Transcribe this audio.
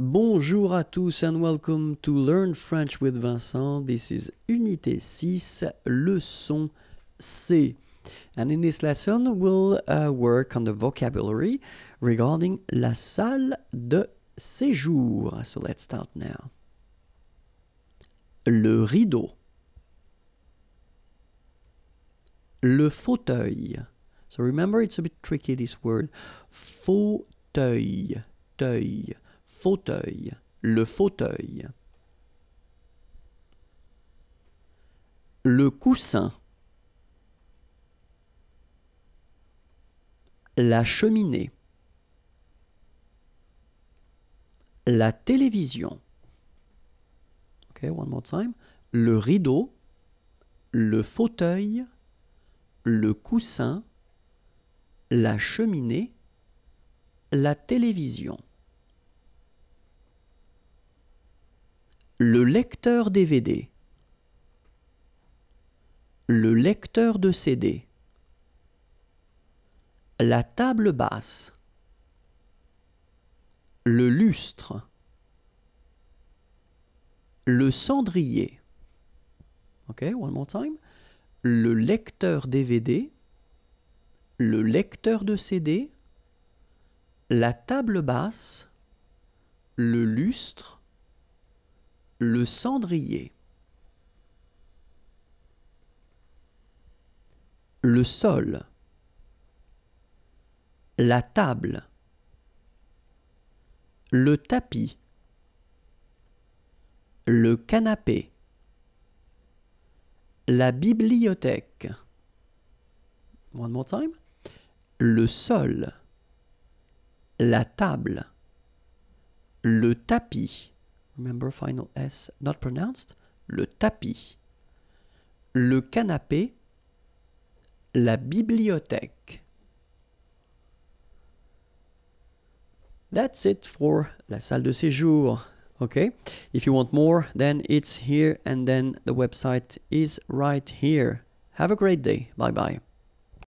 Bonjour à tous and welcome to Learn French with Vincent. This is Unité 6, leçon C. And in this lesson, we'll uh, work on the vocabulary regarding la salle de séjour. So let's start now. Le rideau. Le fauteuil. So remember, it's a bit tricky this word. Fauteuil fauteuil, le fauteuil. Le coussin. La cheminée. La télévision. Okay, one more time. Le rideau, le fauteuil, le coussin, la cheminée, la télévision. Le lecteur DVD. Le lecteur de CD. La table basse. Le lustre. Le cendrier. OK, one more time. Le lecteur DVD. Le lecteur de CD. La table basse. Le lustre le cendrier. Le sol. La table. Le tapis. Le canapé. La bibliothèque. One more time. Le sol. La table. Le tapis Remember final S not pronounced. Le tapis. Le canapé. La bibliothèque. That's it for la salle de séjour. Okay, if you want more, then it's here and then the website is right here. Have a great day. Bye bye.